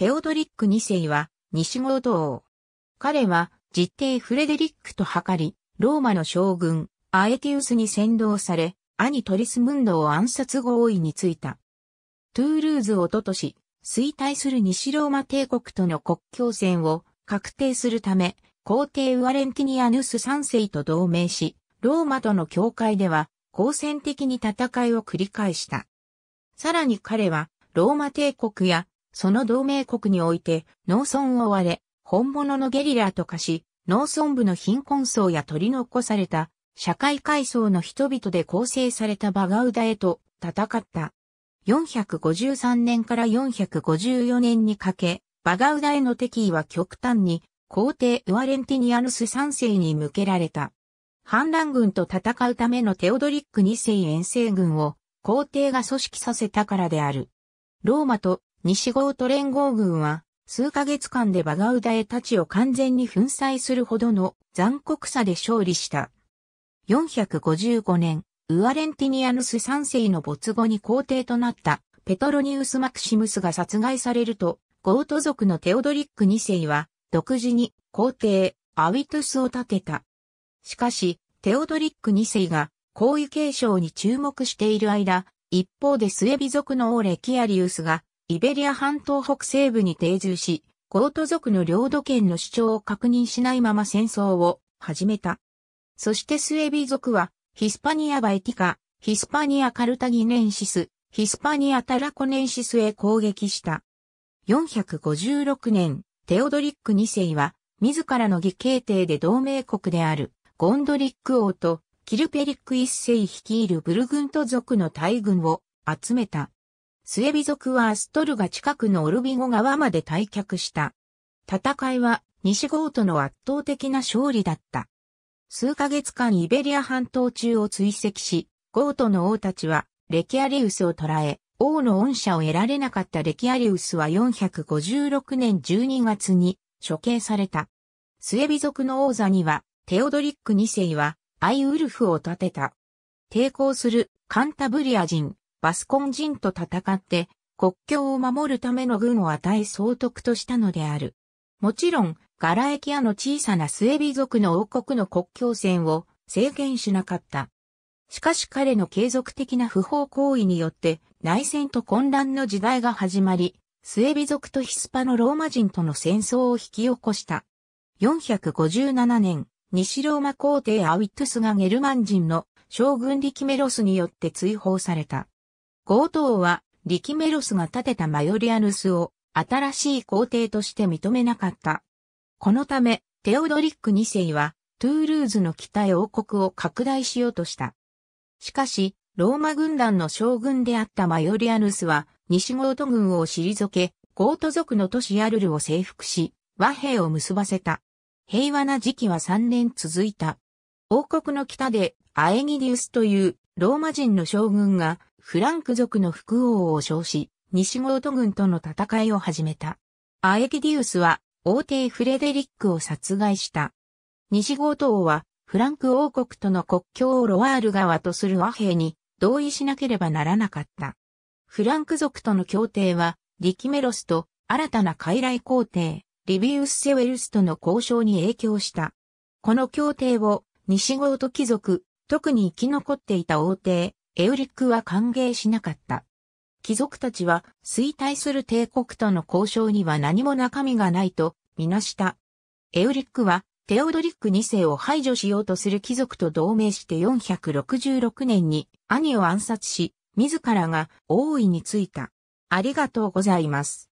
テオドリック2世は西郷道王。彼は実弟フレデリックと図り、ローマの将軍、アエティウスに先導され、兄トリスムンドを暗殺合意についた。トゥールーズおととし、衰退する西ローマ帝国との国境線を確定するため、皇帝ウアレンティニアヌス3世と同盟し、ローマとの境界では、交戦的に戦いを繰り返した。さらに彼は、ローマ帝国やその同盟国において農村を追われ、本物のゲリラと化し、農村部の貧困層や取り残された社会階層の人々で構成されたバガウダへと戦った。453年から454年にかけ、バガウダへの敵意は極端に皇帝ウアレンティニアヌス3世に向けられた。反乱軍と戦うためのテオドリック2世遠征軍を皇帝が組織させたからである。ローマと西ゴート連合軍は、数ヶ月間でバガウダエたちを完全に粉砕するほどの残酷さで勝利した。455年、ウアレンティニアヌス3世の没後に皇帝となったペトロニウス・マクシムスが殺害されると、ゴート族のテオドリック2世は、独自に皇帝アウィトゥスを立てた。しかし、テオドリック2世が皇位継承に注目している間、一方でスエビ族の王レキアリウスがイベリア半島北西部に定住し、ゴート族の領土権の主張を確認しないまま戦争を始めた。そしてスエビ族は、ヒスパニア・バエティカ、ヒスパニア・カルタギネンシス、ヒスパニア・タラコネンシスへ攻撃した。456年、テオドリック2世は、自らの義兄弟で同盟国である、ゴンドリック王と、キルペリック1世率いるブルグント族の大軍を集めた。スエビ族はアストルが近くのオルビゴ川まで退却した。戦いは西ゴートの圧倒的な勝利だった。数ヶ月間イベリア半島中を追跡し、ゴートの王たちはレキアリウスを捕らえ、王の恩赦を得られなかったレキアリウスは456年12月に処刑された。スエビ族の王座にはテオドリック2世はアイウルフを立てた。抵抗するカンタブリア人、バスコン人と戦って国境を守るための軍を与え総督としたのである。もちろん、ガラエキアの小さなスエビ族の王国の国境線を制限しなかった。しかし彼の継続的な不法行為によって内戦と混乱の時代が始まり、スエビ族とヒスパのローマ人との戦争を引き起こした。457年、西ローマ皇帝アウィットスがゲルマン人の将軍リキメロスによって追放された。ゴートは、リキメロスが建てたマヨリアヌスを、新しい皇帝として認めなかった。このため、テオドリック2世は、トゥールーズの北へ王国を拡大しようとした。しかし、ローマ軍団の将軍であったマヨリアヌスは、西ゴート軍を退け、ゴート族の都市ヤルルを征服し、和平を結ばせた。平和な時期は3年続いた。王国の北で、アエギディウスというローマ人の将軍がフランク族の副王を称し、西ゴート軍との戦いを始めた。アエギディウスは王帝フレデリックを殺害した。西ゴート王はフランク王国との国境をロワール川とする和平に同意しなければならなかった。フランク族との協定はリキメロスと新たな傀儡皇帝、リビウス・セウェルスとの交渉に影響した。この協定を西ゴート貴族、特に生き残っていた王帝、エウリックは歓迎しなかった。貴族たちは衰退する帝国との交渉には何も中身がないとみなした。エウリックはテオドリック2世を排除しようとする貴族と同盟して466年に兄を暗殺し、自らが王位についた。ありがとうございます。